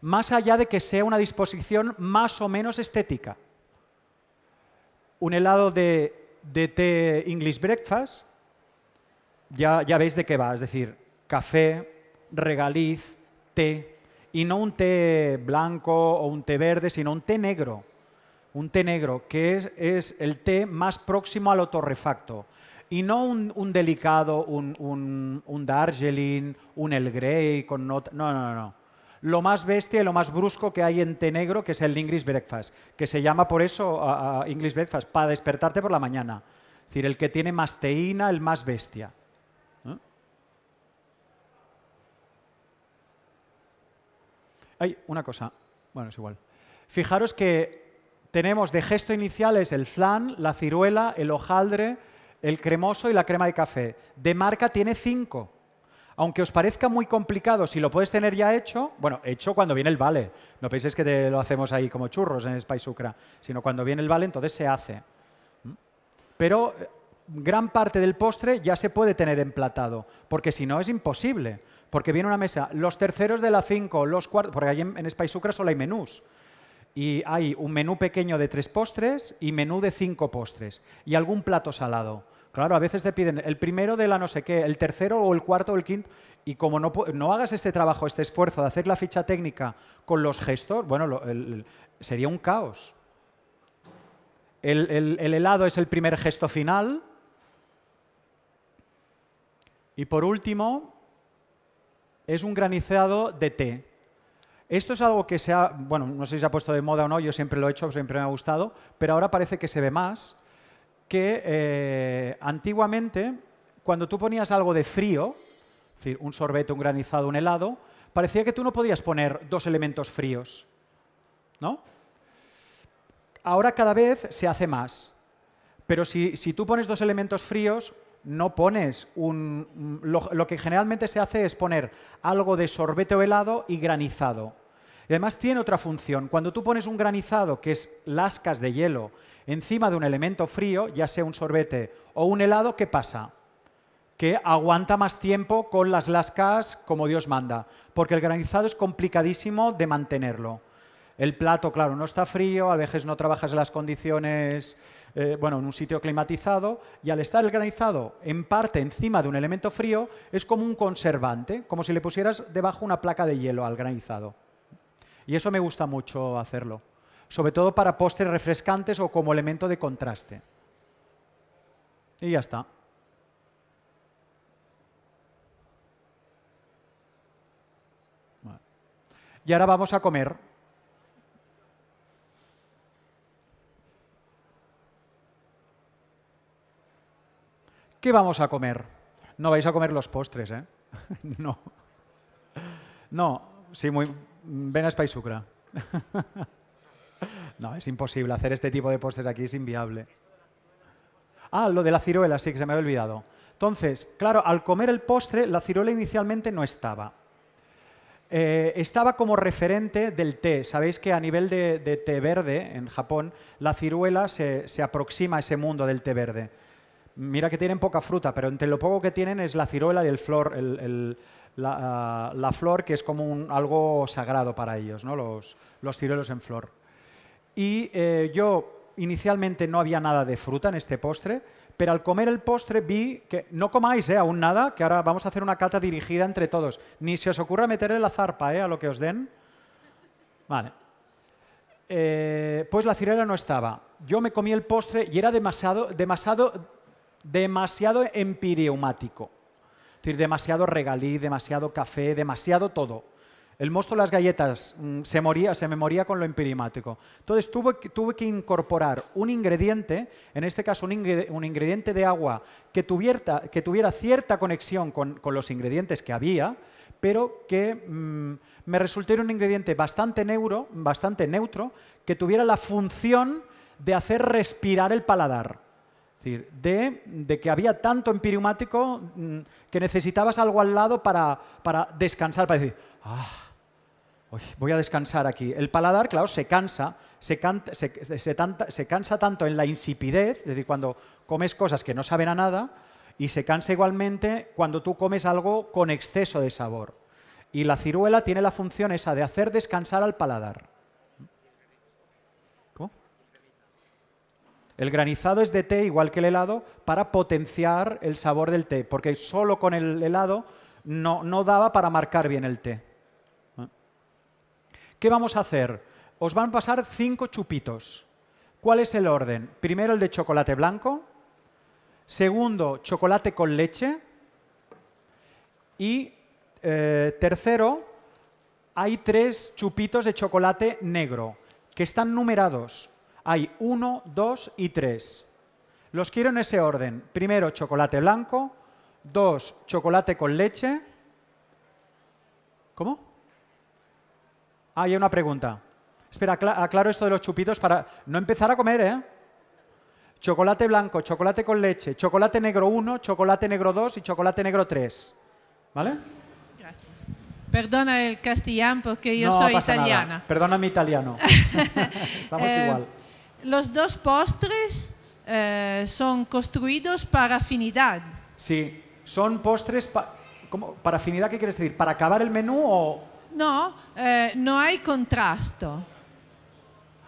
Más allá de que sea una disposición más o menos estética. Un helado de, té English Breakfast, ya, veis de qué va, es decir, café, regaliz, té, y no un té blanco o un té verde, sino un té negro, un té negro, que es, el té más próximo al otorrefacto. Y no un, delicado, un, un, Darjeeling, un El Grey, con No, no, no. Lo más bestia y lo más brusco que hay en té negro, que es el English Breakfast, que se llama por eso English Breakfast, para despertarte por la mañana. Es decir, el que tiene más teína, el más bestia. Hay ¿Eh? una cosa, bueno, es igual. Fijaros que tenemos de gesto inicial es el flan, la ciruela, el hojaldre, el cremoso y la crema de café. De marca tiene cinco. Aunque os parezca muy complicado, si lo puedes tener ya hecho, bueno, hecho cuando viene el vale. No penséis que te lo hacemos ahí como churros en Spice sino cuando viene el vale, entonces se hace. ¿Mm? Pero eh, gran parte del postre ya se puede tener emplatado, porque si no es imposible. Porque viene una mesa, los terceros de la cinco, los cuartos, porque ahí en, en Spice solo hay menús y hay un menú pequeño de tres postres y menú de cinco postres y algún plato salado. Claro, a veces te piden el primero de la no sé qué, el tercero o el cuarto o el quinto, y como no, no hagas este trabajo, este esfuerzo de hacer la ficha técnica con los gestos, bueno, sería un caos. El, el helado es el primer gesto final. Y por último, es un granizado de té. Esto es algo que se ha, bueno, no sé si se ha puesto de moda o no, yo siempre lo he hecho, siempre me ha gustado, pero ahora parece que se ve más que eh, antiguamente, cuando tú ponías algo de frío, es decir, un sorbete, un granizado, un helado, parecía que tú no podías poner dos elementos fríos, ¿no? Ahora cada vez se hace más. Pero si, tú pones dos elementos fríos, no pones un... Lo, lo que generalmente se hace es poner algo de sorbete o helado y granizado. Y además tiene otra función. Cuando tú pones un granizado, que es lascas de hielo, encima de un elemento frío, ya sea un sorbete o un helado, ¿qué pasa? Que aguanta más tiempo con las lascas como Dios manda, porque el granizado es complicadísimo de mantenerlo. El plato, claro, no está frío, a veces no trabajas en las condiciones, eh, bueno, en un sitio climatizado, y al estar el granizado en parte encima de un elemento frío, es como un conservante, como si le pusieras debajo una placa de hielo al granizado. Y eso me gusta mucho hacerlo, sobre todo para postres refrescantes o como elemento de contraste. Y ya está. Y ahora vamos a comer. ¿Qué vamos a comer? No vais a comer los postres, ¿eh? no. No, sí, muy, ¿Ven a Spice no, es imposible. Hacer este tipo de postres aquí es inviable. Ah, lo de la ciruela, sí, que se me había olvidado. Entonces, claro, al comer el postre, la ciruela inicialmente no estaba. Eh, estaba como referente del té. Sabéis que a nivel de, té verde en Japón, la ciruela se, aproxima a ese mundo del té verde. Mira que tienen poca fruta, pero entre lo poco que tienen es la ciruela y el flor, el, Ah, la, flor, que es como algo sagrado para ellos, ¿no? los, los ciruelos en flor. Y eh, yo inicialmente no había nada de fruta en este postre, pero al comer el postre vi que no comáis eh, aún nada, que ahora vamos a hacer una cata dirigida entre todos. Ni se os ocurra meterle la zarpa eh, a lo que os den. Vale. pues la ciruela no estaba. Yo me comí el postre y era demasiado, demasiado, demasiado empireumático decir, demasiado regalí, demasiado café, demasiado todo. El mosto de las galletas mm, se, moría, se me moría con lo empirimático. Entonces tuve, tuve que incorporar un ingrediente, en este caso un, ingrediente de agua que tuviera, cierta conexión con, los ingredientes que había, pero que mm, me resultara un ingrediente bastante, neutro, bastante neutro, que tuviera la función de hacer respirar el paladar decir, de, que había tanto empiriumático mm, que necesitabas algo al lado para, descansar, para decir, ah, voy a descansar aquí. El paladar, claro, se cansa, se, se, cansa tanto en la insipidez, es decir, cuando comes cosas que no saben a nada, y se cansa igualmente cuando tú comes algo con exceso de sabor. Y la ciruela tiene la función esa de hacer descansar al paladar. El granizado es de té, igual que el helado, para potenciar el sabor del té, porque solo con el helado no, daba para marcar bien el té. ¿Eh? ¿Qué vamos a hacer? Os van a pasar cinco chupitos. ¿Cuál es el orden? Primero el de chocolate blanco, segundo chocolate con leche y eh, tercero hay tres chupitos de chocolate negro que están numerados. Hay uno, dos y tres. Los quiero en ese orden. Primero, chocolate blanco. Dos, chocolate con leche. ¿Cómo? Ah, hay una pregunta. Espera, aclaro esto de los chupitos para no empezar a comer, ¿eh? Chocolate blanco, chocolate con leche, chocolate negro uno, chocolate negro dos y chocolate negro tres. ¿Vale? Gracias. Perdona el castellano porque yo soy italiana. Perdona mi italiano. Estamos eh, igual los dos postres eh, son construidos para afinidad. Sí, son postres para afinidad, ¿qué quieres decir? ¿Para acabar el menú o...? No, eh, no hay contrasto.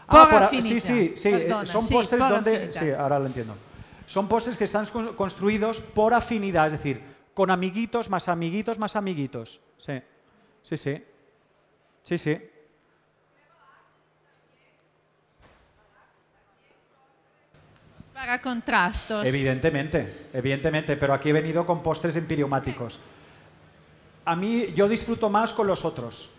ah, afinidad. Sí, sí, eh, sí. son postres donde... Sí, ahora lo entiendo. Son postres que están construidos por afinidad, es decir, con amiguitos, más amiguitos, más amiguitos. Sí, sí, sí. Sí, sí. Para contrastos. Evidentemente, evidentemente, pero aquí he venido con postres empiriomáticos. A mí, yo disfruto más con los otros.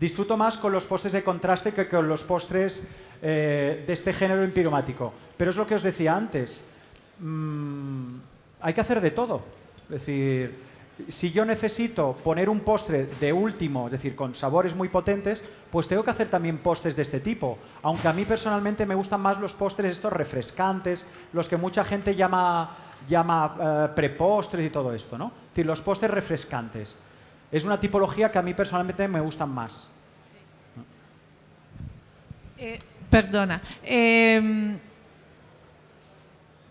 Disfruto más con los postres de contraste que con los postres eh, de este género empiriomático. Pero es lo que os decía antes. Mm, hay que hacer de todo. Es decir, si yo necesito poner un postre de último, es decir, con sabores muy potentes, pues tengo que hacer también postres de este tipo. Aunque a mí personalmente me gustan más los postres estos refrescantes, los que mucha gente llama, llama eh, prepostres y todo esto, ¿no? Es decir, los postres refrescantes. Es una tipología que a mí personalmente me gustan más. Eh, perdona. Em,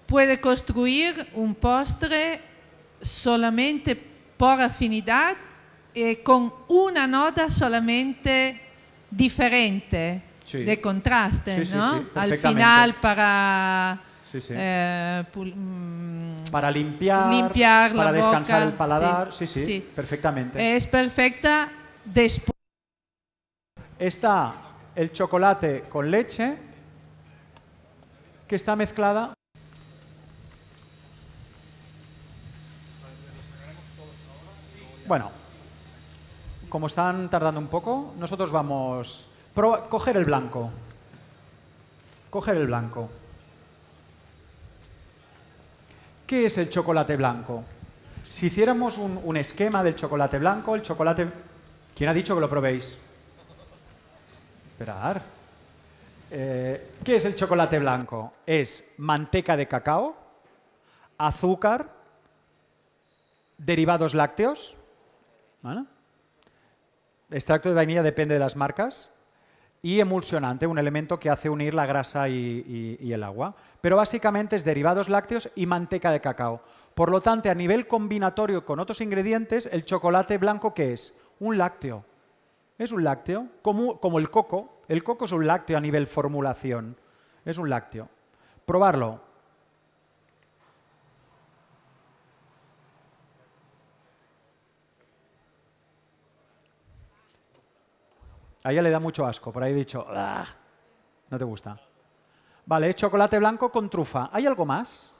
¿Puede construir un postre solamente por afinidad eh, con una nota solamente diferente de contraste, ¿no? Al final para... Eh, mm, para limpiar, para descansar el paladar, sí, sí, perfectamente. Es perfecta después. Está el chocolate con leche que está mezclada Bueno, como están tardando un poco, nosotros vamos... a coger el blanco. Coger el blanco. ¿Qué es el chocolate blanco? Si hiciéramos un, esquema del chocolate blanco, el chocolate... ¿Quién ha dicho que lo probéis? Esperar. Eh, ¿Qué es el chocolate blanco? Es manteca de cacao, azúcar, derivados lácteos, Extracto este de vainilla depende de las marcas. Y emulsionante, un elemento que hace unir la grasa y, el agua. Pero básicamente es derivados lácteos y manteca de cacao. Por lo tanto, a nivel combinatorio con otros ingredientes, el chocolate blanco, ¿qué es? Un lácteo. Es un lácteo, como el coco. El coco es un lácteo a nivel formulación. Es un lácteo. Probarlo. A ella le da mucho asco, por ahí he dicho, no te gusta. Vale, chocolate blanco con trufa. ¿Hay algo más?